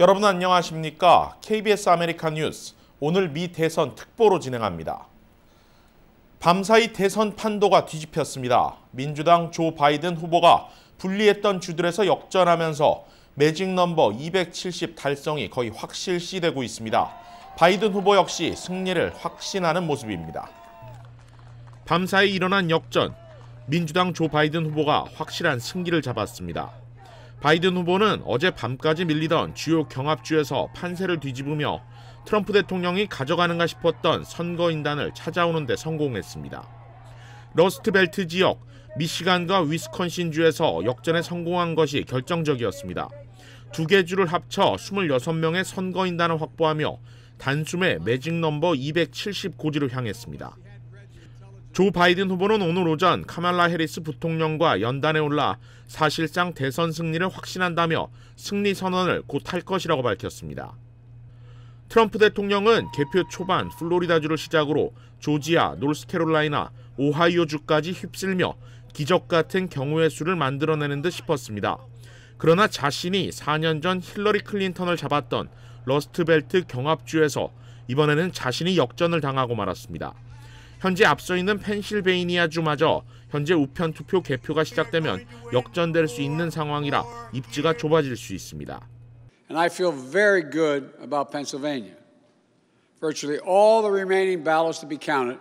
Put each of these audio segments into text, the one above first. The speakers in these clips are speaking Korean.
여러분 안녕하십니까? KBS 아메리카 뉴스 오늘 미 대선 특보로 진행합니다. 밤사이 대선 판도가 뒤집혔습니다. 민주당 조 바이든 후보가 불리했던 주들에서 역전하면서 매직 넘버 270 달성이 거의 확실시되고 있습니다. 바이든 후보 역시 승리를 확신하는 모습입니다. 밤사이 일어난 역전, 민주당 조 바이든 후보가 확실한 승기를 잡았습니다. 바이든 후보는 어제 밤까지 밀리던 주요 경합주에서 판세를 뒤집으며 트럼프 대통령이 가져가는가 싶었던 선거인단을 찾아오는 데 성공했습니다. 러스트벨트 지역 미시간과 위스콘신주에서 역전에 성공한 것이 결정적이었습니다. 두 개 주를 합쳐 26명의 선거인단을 확보하며 단숨에 매직 넘버 270 고지를 향했습니다. 조 바이든 후보는 오늘 오전 카말라 해리스 부통령과 연단에 올라 사실상 대선 승리를 확신한다며 승리 선언을 곧 할 것이라고 밝혔습니다. 트럼프 대통령은 개표 초반 플로리다주를 시작으로 조지아, 노스캐롤라이나, 오하이오주까지 휩쓸며 기적 같은 경우의 수를 만들어내는 듯 싶었습니다. 그러나 자신이 4년 전 힐러리 클린턴을 잡았던 러스트벨트 경합주에서 이번에는 자신이 역전을 당하고 말았습니다. 현재 앞서 있는 펜실베이니아주마저 현재 우편 투표 개표가 시작되면 역전될 수 있는 상황이라 입지가 좁아질 수 있습니다. And I feel very good about Pennsylvania. Virtually all the remaining ballots to be counted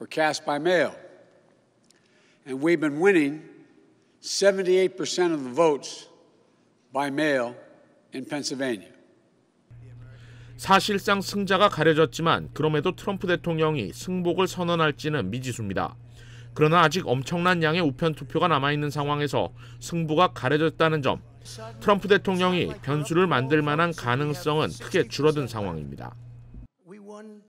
were cast by mail. And we've been winning 78% of the votes by mail in Pennsylvania. 사실상 승자가 가려졌지만 그럼에도 트럼프 대통령이 승복을 선언할지는 미지수입니다. 그러나 아직 엄청난 양의 우편 투표가 남아있는 상황에서 승부가 가려졌다는 점, 트럼프 대통령이 변수를 만들 만한 가능성은 크게 줄어든 상황입니다.